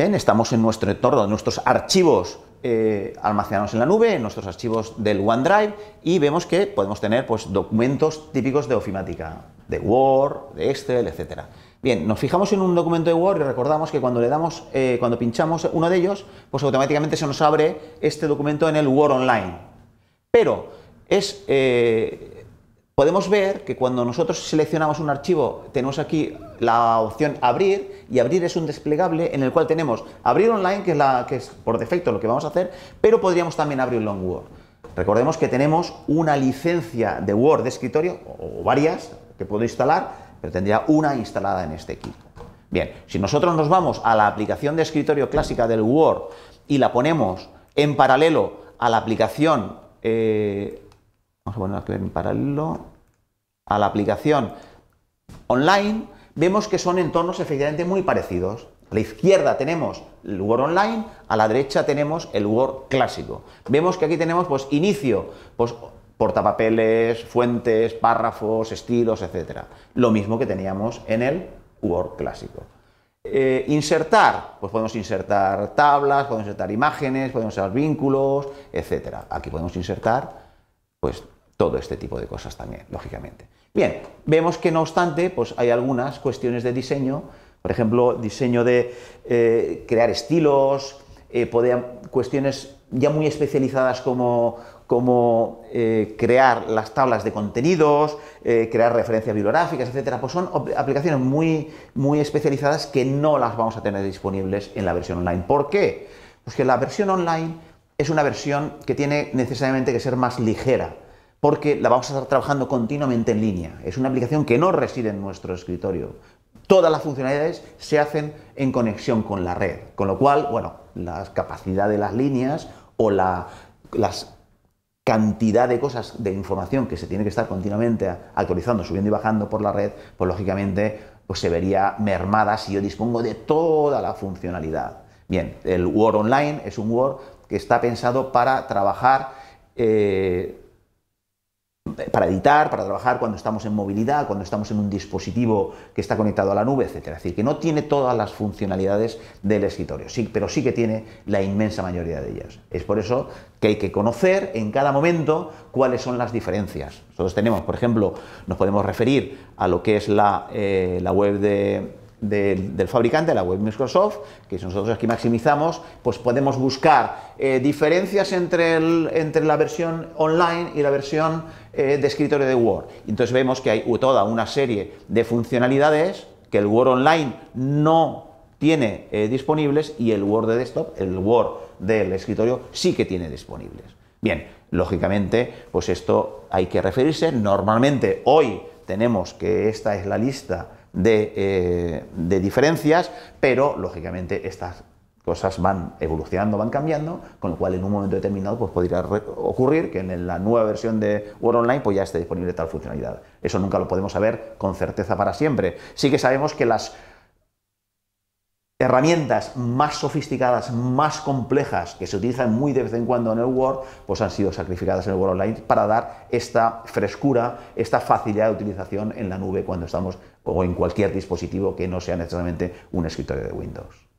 ¿Eh? Estamos en nuestro entorno, en nuestros archivos eh, almacenados en la nube, en nuestros archivos del OneDrive y vemos que podemos tener pues, documentos típicos de ofimática, de Word, de Excel, etcétera. Bien, nos fijamos en un documento de Word y recordamos que cuando le damos, eh, cuando pinchamos uno de ellos, pues automáticamente se nos abre este documento en el Word Online. Pero es podemos ver que cuando nosotros seleccionamos un archivo, tenemos aquí la opción abrir y abrir es un desplegable en el cual tenemos abrir online, que es, la, que es por defecto lo que vamos a hacer, pero podríamos también abrir long Word. Recordemos que tenemos una licencia de Word de escritorio o varias que puedo instalar, pero tendría una instalada en este equipo. Bien, si nosotros nos vamos a la aplicación de escritorio clásica del Word y la ponemos en paralelo a la aplicación, eh, vamos a ponerla en paralelo, a la aplicación online, vemos que son entornos efectivamente muy parecidos. A la izquierda tenemos el Word online, a la derecha tenemos el Word clásico. Vemos que aquí tenemos pues inicio, pues portapapeles, fuentes, párrafos, estilos, etcétera. Lo mismo que teníamos en el Word clásico. Eh, insertar, pues podemos insertar tablas, podemos insertar imágenes, podemos insertar vínculos, etcétera. Aquí podemos insertar pues todo este tipo de cosas también, lógicamente. Bien, vemos que no obstante, pues hay algunas cuestiones de diseño, por ejemplo, diseño de eh, crear estilos, eh, cuestiones ya muy especializadas como, como eh, crear las tablas de contenidos, crear referencias bibliográficas, etcétera, pues son aplicaciones muy, muy especializadas que no las vamos a tener disponibles en la versión online. ¿Por qué? Pues que la versión online es una versión que tiene necesariamente que ser más ligera porque la vamos a estar trabajando continuamente en línea. Es una aplicación que no reside en nuestro escritorio. Todas las funcionalidades se hacen en conexión con la red, con lo cual, bueno, la capacidad de las líneas o la cantidad de cosas, de información que se tiene que estar continuamente actualizando, subiendo y bajando por la red, pues lógicamente pues se vería mermada si yo dispongo de toda la funcionalidad. Bien, el Word Online es un Word que está pensado para trabajar eh, para editar, para trabajar cuando estamos en movilidad, cuando estamos en un dispositivo que está conectado a la nube, etcétera. Es decir, que no tiene todas las funcionalidades del escritorio, sí, pero sí que tiene la inmensa mayoría de ellas. Es por eso que hay que conocer en cada momento cuáles son las diferencias. Nosotros tenemos, por ejemplo, nos podemos referir a lo que es la, eh, la web de del, fabricante, la web Microsoft, que nosotros aquí maximizamos, pues podemos buscar eh, diferencias entre, el, entre la versión online y la versión eh, de escritorio de Word. Entonces vemos que hay toda una serie de funcionalidades que el Word online no tiene eh, disponibles y el Word de desktop, el Word del escritorio, sí que tiene disponibles. Bien, lógicamente, pues esto hay que referirse. Normalmente hoy tenemos que esta es la lista eh, de, diferencias, pero lógicamente estas cosas van evolucionando, van cambiando, con lo cual en un momento determinado pues podría ocurrir que en la nueva versión de Word Online pues ya esté disponible tal funcionalidad. Eso nunca lo podemos saber con certeza para siempre. Sí que sabemos que las herramientas más sofisticadas, más complejas, que se utilizan muy de vez en cuando en el Word, pues han sido sacrificadas en el Word Online para dar esta frescura, esta facilidad de utilización en la nube cuando estamos o en cualquier dispositivo que no sea necesariamente un escritorio de Windows.